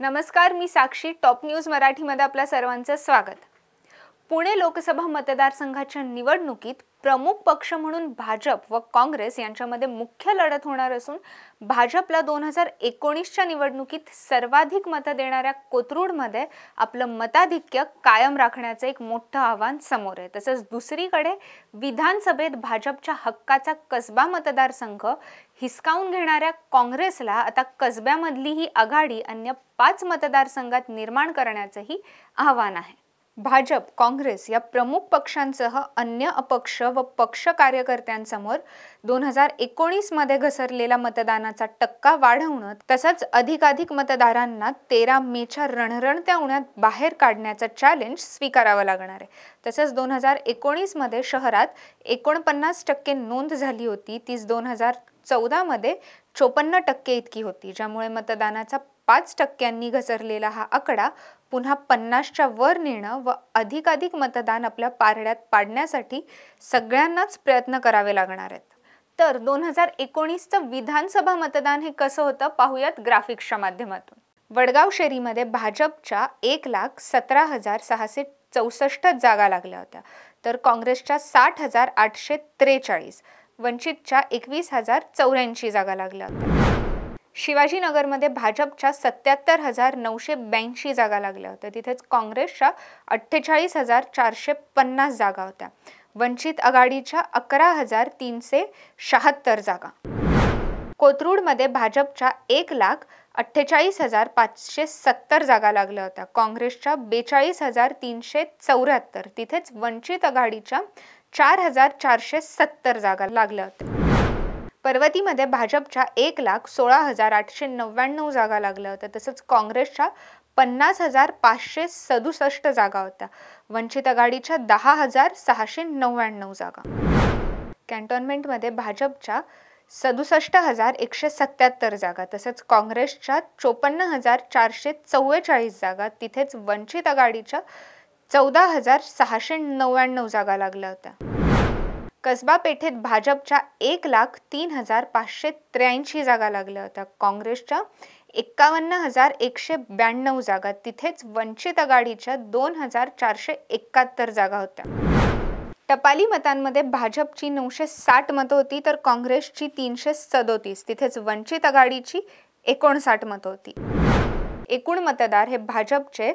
नमस्कार मी साक्षी top news मराठीमध्ये आपल्या सर्वांचं स्वागत पुणे लोकसभा मतदारसंघाच्या निवडणुकीत प्रमुख पक्ष म्हणून भाजप व काँग्रेस यांच्यामध्ये मुख्य लढत होणार असून भाजपला दोन हजार एकोणीसच्या निवडणुकीत सर्वाधिक मतं देणाऱ्या कोथरूडमध्ये आपलं मताधिक्य कायम राखण्याचं एक मोठं आव्हान समोर आहे तसंच दुसरीकडे विधानसभेत भाजपच्या हक्काचा कसबा मतदारसंघ हिसकावून घेणाऱ्या काँग्रेसला आता कसब्यामधली ही आघाडी अन्य पाच मतदारसंघात निर्माण करण्याचंही आव्हान आहे भाजप काँग्रेस या प्रमुख पक्षांसह अन्य अपक्ष व पक्ष कार्यकर्त्यांसमोर दोन हजार एकोणीसमध्ये घसरलेला मतदानाचा टक्का वाढवणं तसंच अधिकाधिक मतदारांना तेरा मेच्या रणरणत्या उन्हात बाहेर काढण्याचा चॅलेंज स्वीकारावं लागणार आहे तसंच दोन हजार एकोणीसमध्ये शहरात एकोणपन्नास टक्के नोंद झाली होती तीच दोन हजार चौदामध्ये चोपन्न टक्के इतकी होती ज्यामुळे मतदानाचा पाच टक्क्यांनी घसरलेला हा आकडा पुन्हा पन्नासच्या वर नेणं व अधिकाधिक मतदान आपल्या पारड्यात पाडण्यासाठी सगळ्यांनाच प्रयत्न करावे लागणार आहेत तर दोन हजार एकोणीसचं विधानसभा मतदान हे कसं होतं पाहूयात ग्राफिक्सच्या माध्यमातून वडगाव शेरीमध्ये भाजपच्या एक लाख सतरा हजार सहाशे चौसष्ट जागा लागल्या होत्या तर काँग्रेसच्या साठ हजार आठशे त्रेचाळीस वंचितच्या एकवीस हजार चौऱ्याऐंशी जागा लागल्या होत्या शिवाजीनगरमध्ये भाजपच्या सत्याहत्तर हजार नऊशे ब्याऐंशी जागा लागल्या होत्या तिथेच काँग्रेसच्या अठ्ठेचाळीस हजार चारशे पन्नास जागा होत्या वंचित आघाडीच्या अकरा हजार तीनशे शहात्तर जागा कोथरूडमध्ये भाजपच्या एक लाख अठ्ठेचाळीस हजार पाचशे सत्तर जागा लागल्या होत्या काँग्रेसच्या बेचाळीस हजार तीनशे चौऱ्याहत्तर तिथेच वंचित आघाडीच्या चार हजार चारशे सत्तर जागा लागल्या होत्या पर्वतीमध्ये भाजपच्या एक लाख सोळा हजार आठशे नव्याण्णव जागा लागल्या होत्या तसंच काँग्रेसच्या पन्नास हजार पाचशे सदुसष्ट जागा होत्या वंचित आघाडीच्या दहा हजार सहाशे नव्याण्णव जागा कॅन्टोन्मेंटमध्ये भाजपच्या सदुसष्ट हजार एकशे सत्याहत्तर जागा तसंच काँग्रेसच्या चोपन्न हजार चारशे चव्वेचाळीस जागा तिथेच वंचित आघाडीच्या चौदा हजार सहाशे नव्याण्णव जागा लागल्या होत्या कसबा पेठेत भाजपच्या एक लाख तीन हजार पाचशे त्र्याऐंशी जागा लागल्या होत्या काँग्रेसच्या एक्कावन्न हजार एकशे ब्याण्णव जागा तिथेच वंचित आघाडीच्या दोन हजार चारशे एकाहत्तर जागा होत्या टपाली मतांमध्ये भाजपची नऊशे साठ मतं होती तर काँग्रेसची तीनशे सदोतीस तिथेच वंचित आघाडीची एकोणसाठ मतं होती एकूण मतदार हे भाजपचे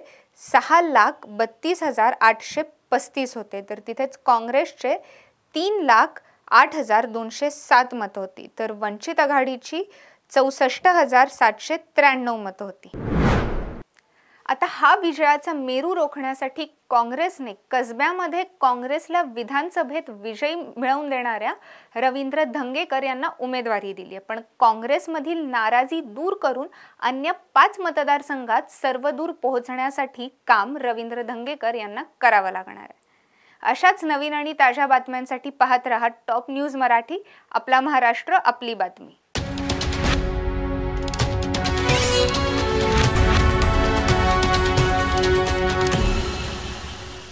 सहा लाख बत्तीस हजार आठशे पस्तीस होते तर तिथेच काँग्रेसचे तीन लाख आठ हजार दोनशे सात मतं होती तर वंचित आघाडीची चौसष्ट हजार सातशे त्र्याण्णव मतं होती आता हा विजयाचा मेरू रोखण्यासाठी काँग्रेसने कसब्यामध्ये काँग्रेसला विधानसभेत विजयी मिळवून देणाऱ्या रवींद्र धंगेकर यांना उमेदवारी दिली आहे पण काँग्रेसमधील नाराजी दूर करून अन्य पाच मतदारसंघात सर्वदूर पोहोचण्यासाठी काम रवींद्र धंगेकर यांना करावं लागणार आहे अशाच नवीन आणि ताज्या बातम्यांसाठी पाहत रहा टॉप न्यूज मराठी आपला महाराष्ट्र आपली बातमी